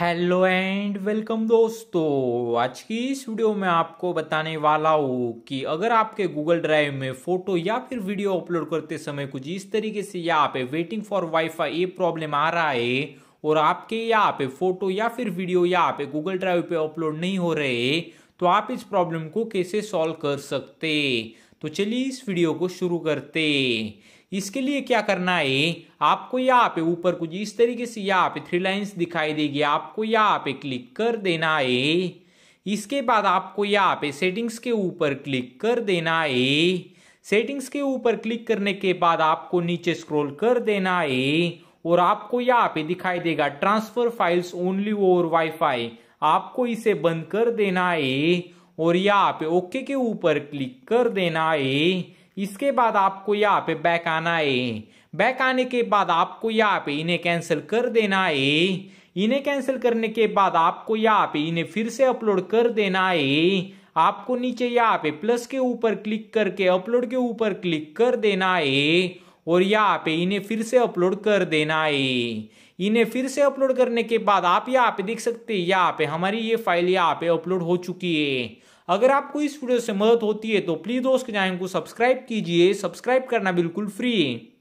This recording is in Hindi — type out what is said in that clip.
हेलो एंड वेलकम दोस्तों आज की इस वीडियो में आपको बताने वाला हूँ कि अगर आपके गूगल ड्राइव में फोटो या फिर वीडियो अपलोड करते समय कुछ इस तरीके से यहाँ पे वेटिंग फॉर वाईफाई ये प्रॉब्लम आ रहा है और आपके यहाँ पे फोटो या फिर वीडियो यहाँ पे गूगल ड्राइव पे अपलोड नहीं हो रहे तो आप इस प्रॉब्लम को कैसे सॉल्व कर सकते तो चलिए इस वीडियो को शुरू करते इसके लिए क्या करना है आपको यहाँ पे ऊपर कुछ इस तरीके से यहाँ पे थ्री लाइंस दिखाई देगी आपको यहाँ पे क्लिक कर देना है इसके बाद आपको यहाँ पे सेटिंग्स के ऊपर क्लिक कर देना है सेटिंग्स के ऊपर क्लिक करने के बाद आपको नीचे स्क्रॉल कर देना है और आपको यहाँ पे दिखाई देगा transfer files only over wifi आपको इसे बंद कर देना है और यहाँ पे ओके के ऊपर क्लिक कर देना है इसके बाद आपको यहाँ पे बैक आना है बैक आने के बाद आपको यहाँ पे इन्हें कैंसिल कर देना है इन्हें कैंसिल करने के बाद आपको यहाँ पे इन्हें फिर से अपलोड कर देना है आपको नीचे यहाँ पे प्लस के ऊपर क्लिक करके अपलोड के ऊपर क्लिक कर देना है और यहाँ पे इन्हें फिर से अपलोड कर देना है इन्हें फिर से अपलोड करने के बाद आप यहाँ पे देख सकते हैं यहाँ पे हमारी ये फाइल यहाँ पे अपलोड हो चुकी है अगर आपको इस वीडियो से मदद होती है तो प्लीज़ दोस्त को सब्सक्राइब कीजिए सब्सक्राइब करना बिल्कुल फ्री है